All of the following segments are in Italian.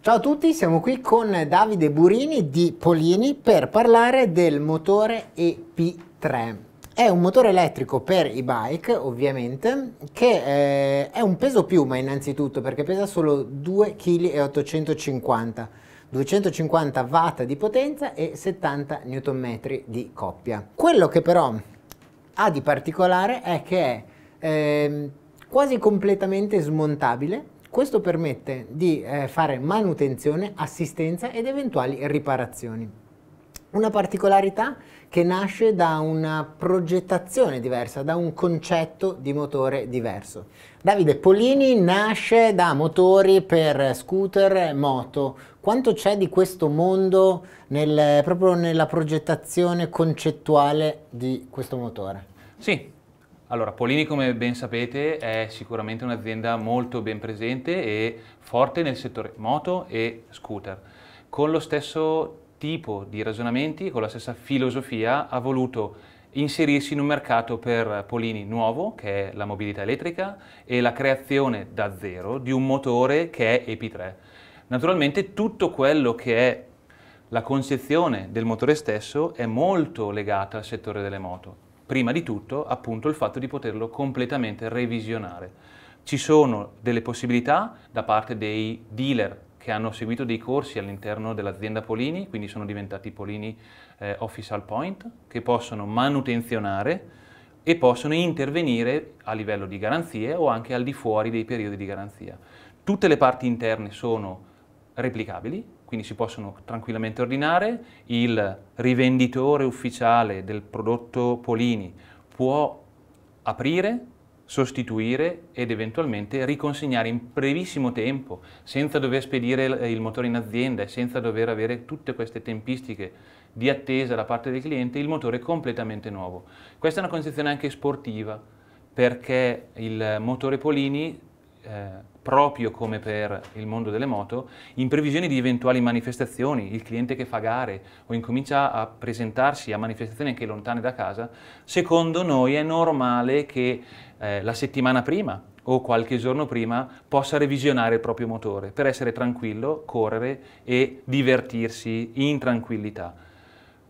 Ciao a tutti, siamo qui con Davide Burini di Polini per parlare del motore EP3. È un motore elettrico per i bike, ovviamente, che eh, è un peso piuma innanzitutto perché pesa solo 2,85 kg 250 watt di potenza e 70 Nm di coppia. Quello che però ha di particolare è che è eh, quasi completamente smontabile questo permette di eh, fare manutenzione, assistenza ed eventuali riparazioni. Una particolarità che nasce da una progettazione diversa, da un concetto di motore diverso. Davide Polini nasce da motori per scooter e moto. Quanto c'è di questo mondo nel, proprio nella progettazione concettuale di questo motore? Sì, allora, Polini, come ben sapete, è sicuramente un'azienda molto ben presente e forte nel settore moto e scooter. Con lo stesso tipo di ragionamenti, con la stessa filosofia, ha voluto inserirsi in un mercato per Polini nuovo, che è la mobilità elettrica, e la creazione da zero di un motore che è EP3. Naturalmente tutto quello che è la concezione del motore stesso è molto legata al settore delle moto prima di tutto appunto il fatto di poterlo completamente revisionare. Ci sono delle possibilità da parte dei dealer che hanno seguito dei corsi all'interno dell'azienda Polini, quindi sono diventati Polini eh, Official Point, che possono manutenzionare e possono intervenire a livello di garanzie o anche al di fuori dei periodi di garanzia. Tutte le parti interne sono replicabili, quindi si possono tranquillamente ordinare, il rivenditore ufficiale del prodotto Polini può aprire, sostituire ed eventualmente riconsegnare in brevissimo tempo, senza dover spedire il motore in azienda e senza dover avere tutte queste tempistiche di attesa da parte del cliente, il motore completamente nuovo. Questa è una concezione anche sportiva, perché il motore Polini eh, proprio come per il mondo delle moto, in previsione di eventuali manifestazioni, il cliente che fa gare o incomincia a presentarsi a manifestazioni anche lontane da casa, secondo noi è normale che eh, la settimana prima o qualche giorno prima possa revisionare il proprio motore per essere tranquillo, correre e divertirsi in tranquillità.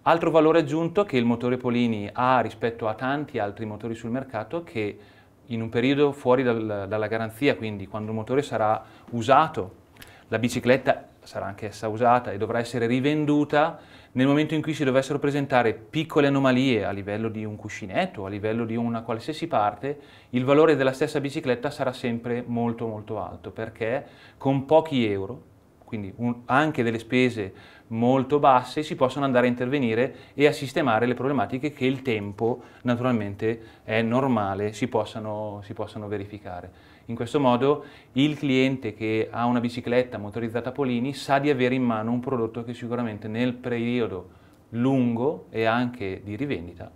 Altro valore aggiunto che il motore Polini ha rispetto a tanti altri motori sul mercato è che in un periodo fuori dal, dalla garanzia, quindi quando il motore sarà usato, la bicicletta sarà anch'essa usata e dovrà essere rivenduta nel momento in cui si dovessero presentare piccole anomalie a livello di un cuscinetto, a livello di una qualsiasi parte, il valore della stessa bicicletta sarà sempre molto molto alto perché con pochi euro quindi un, anche delle spese molto basse, si possono andare a intervenire e a sistemare le problematiche che il tempo naturalmente è normale, si possano, si possano verificare. In questo modo il cliente che ha una bicicletta motorizzata Polini sa di avere in mano un prodotto che sicuramente nel periodo lungo e anche di rivendita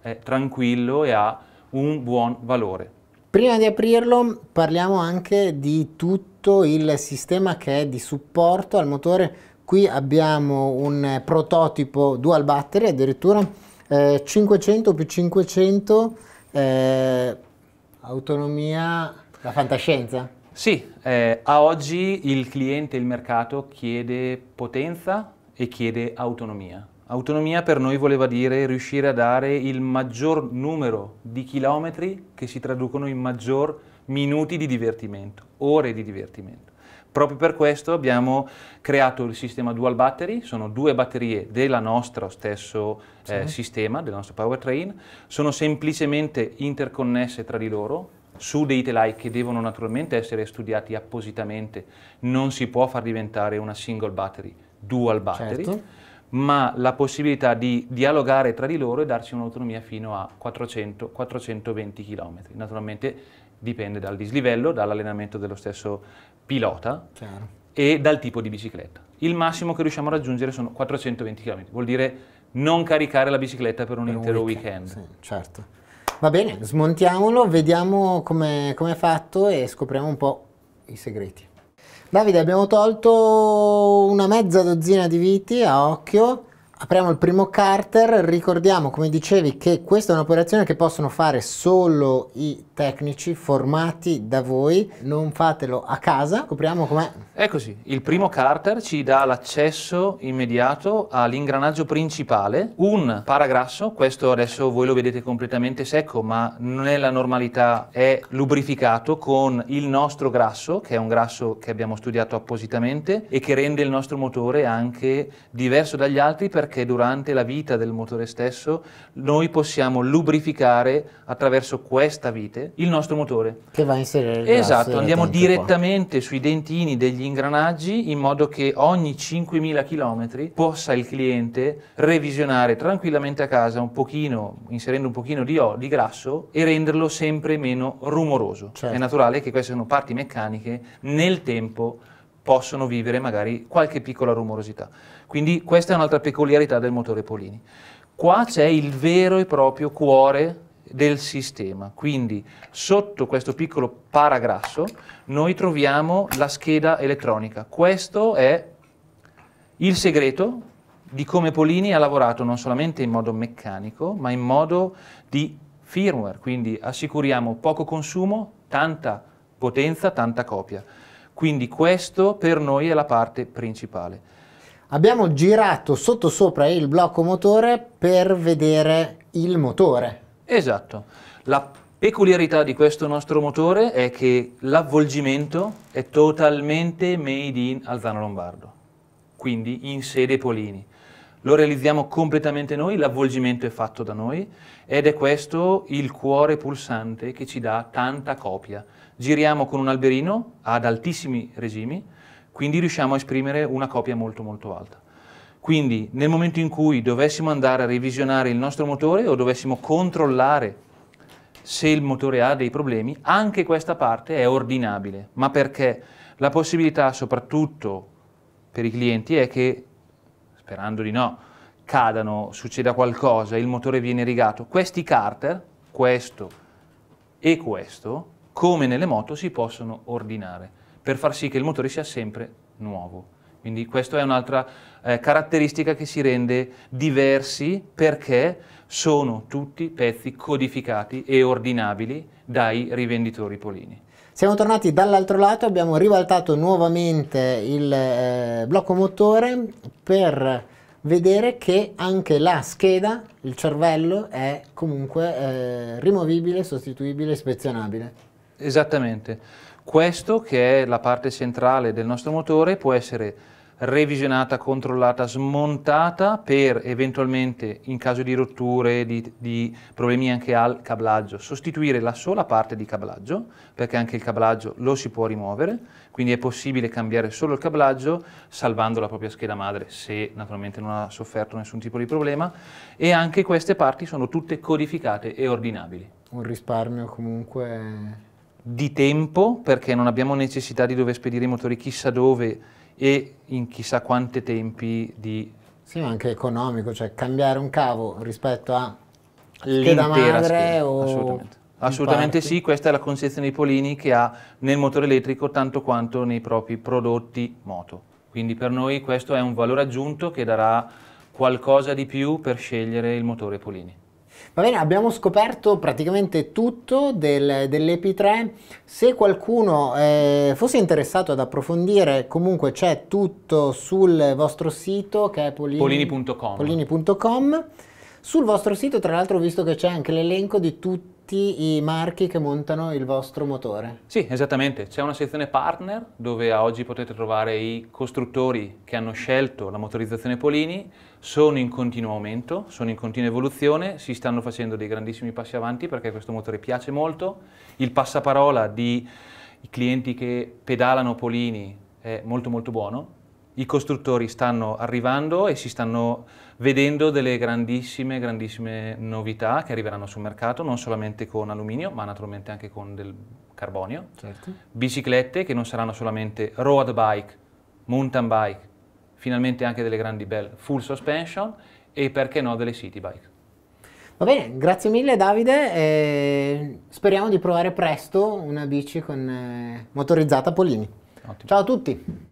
è tranquillo e ha un buon valore. Prima di aprirlo parliamo anche di tutto il sistema che è di supporto al motore. Qui abbiamo un prototipo dual battery, addirittura eh, 500 più 500, eh, autonomia, la fantascienza. Sì, eh, a oggi il cliente, il mercato chiede potenza e chiede autonomia. Autonomia per noi voleva dire riuscire a dare il maggior numero di chilometri che si traducono in maggior minuti di divertimento, ore di divertimento. Proprio per questo abbiamo creato il sistema Dual Battery, sono due batterie del nostro stesso sì. eh, sistema, del nostro powertrain, sono semplicemente interconnesse tra di loro, su dei telai che devono naturalmente essere studiati appositamente, non si può far diventare una single battery, dual battery. Certo ma la possibilità di dialogare tra di loro e darci un'autonomia fino a 400-420 km. Naturalmente dipende dal dislivello, dall'allenamento dello stesso pilota Chiaro. e dal tipo di bicicletta. Il massimo che riusciamo a raggiungere sono 420 km, vuol dire non caricare la bicicletta per un per intero un weekend. weekend. Sì, certo. Va bene, smontiamolo, vediamo come è fatto e scopriamo un po' i segreti. Davide abbiamo tolto una mezza dozzina di viti a occhio apriamo il primo carter ricordiamo come dicevi che questa è un'operazione che possono fare solo i tecnici formati da voi non fatelo a casa scopriamo com'è Eccoci, il primo carter ci dà l'accesso immediato all'ingranaggio principale, un paragrasso, questo adesso voi lo vedete completamente secco ma nella normalità è lubrificato con il nostro grasso, che è un grasso che abbiamo studiato appositamente e che rende il nostro motore anche diverso dagli altri perché durante la vita del motore stesso noi possiamo lubrificare attraverso questa vite il nostro motore. Che va a inserire il Esatto, andiamo direttamente qua. sui dentini degli ingranaggi in modo che ogni 5.000 km possa il cliente revisionare tranquillamente a casa un pochino, inserendo un pochino di, di grasso e renderlo sempre meno rumoroso. Certo. È naturale che queste sono parti meccaniche nel tempo possono vivere magari qualche piccola rumorosità. Quindi questa è un'altra peculiarità del motore Polini. Qua c'è il vero e proprio cuore del sistema. Quindi sotto questo piccolo paragrasso noi troviamo la scheda elettronica. Questo è il segreto di come Polini ha lavorato non solamente in modo meccanico, ma in modo di firmware, quindi assicuriamo poco consumo, tanta potenza, tanta copia. Quindi questo per noi è la parte principale. Abbiamo girato sotto sopra il blocco motore per vedere il motore. Esatto. La peculiarità di questo nostro motore è che l'avvolgimento è totalmente made in Alzano Lombardo, quindi in sede Polini. Lo realizziamo completamente noi, l'avvolgimento è fatto da noi ed è questo il cuore pulsante che ci dà tanta copia. Giriamo con un alberino ad altissimi regimi, quindi riusciamo a esprimere una copia molto molto alta. Quindi nel momento in cui dovessimo andare a revisionare il nostro motore o dovessimo controllare se il motore ha dei problemi, anche questa parte è ordinabile. Ma perché? La possibilità soprattutto per i clienti è che, sperando di no, cadano, succeda qualcosa, il motore viene rigato. Questi carter, questo e questo, come nelle moto, si possono ordinare per far sì che il motore sia sempre nuovo. Quindi questa è un'altra eh, caratteristica che si rende diversi perché sono tutti pezzi codificati e ordinabili dai rivenditori polini. Siamo tornati dall'altro lato, abbiamo ribaltato nuovamente il eh, blocco motore per vedere che anche la scheda, il cervello, è comunque eh, rimovibile, sostituibile, ispezionabile. Esattamente. Questo, che è la parte centrale del nostro motore, può essere revisionata, controllata, smontata per eventualmente, in caso di rotture, di, di, problemi anche al cablaggio, sostituire la sola parte di cablaggio, perché anche il cablaggio lo si può rimuovere, quindi è possibile cambiare solo il cablaggio salvando la propria scheda madre se naturalmente non ha sofferto nessun tipo di problema e anche queste parti sono tutte codificate e ordinabili. Un risparmio comunque di tempo, perché non abbiamo necessità di dover spedire i motori chissà dove e in chissà quanti tempi di... Sì, ma anche economico, cioè cambiare un cavo rispetto a scheda madre scheda, o... Assolutamente. Assolutamente sì, questa è la concezione di Polini che ha nel motore elettrico tanto quanto nei propri prodotti moto. Quindi per noi questo è un valore aggiunto che darà qualcosa di più per scegliere il motore Polini. Va bene, abbiamo scoperto praticamente tutto del, dell'EPI3. Se qualcuno eh, fosse interessato ad approfondire, comunque c'è tutto sul vostro sito che è polini.com. Polini sul vostro sito, tra l'altro, ho visto che c'è anche l'elenco di tutti tutti i marchi che montano il vostro motore. Sì, esattamente. C'è una sezione partner dove a oggi potete trovare i costruttori che hanno scelto la motorizzazione Polini, sono in continuo aumento, sono in continua evoluzione, si stanno facendo dei grandissimi passi avanti perché questo motore piace molto. Il passaparola di i clienti che pedalano Polini è molto molto buono, i costruttori stanno arrivando e si stanno vedendo delle grandissime, grandissime novità che arriveranno sul mercato, non solamente con alluminio, ma naturalmente anche con del carbonio. Certo. Biciclette che non saranno solamente road bike, mountain bike, finalmente anche delle grandi belle full suspension e perché no delle city bike. Va bene, grazie mille Davide, eh, speriamo di provare presto una bici con, eh, motorizzata Polini. Ottimo. Ciao a tutti!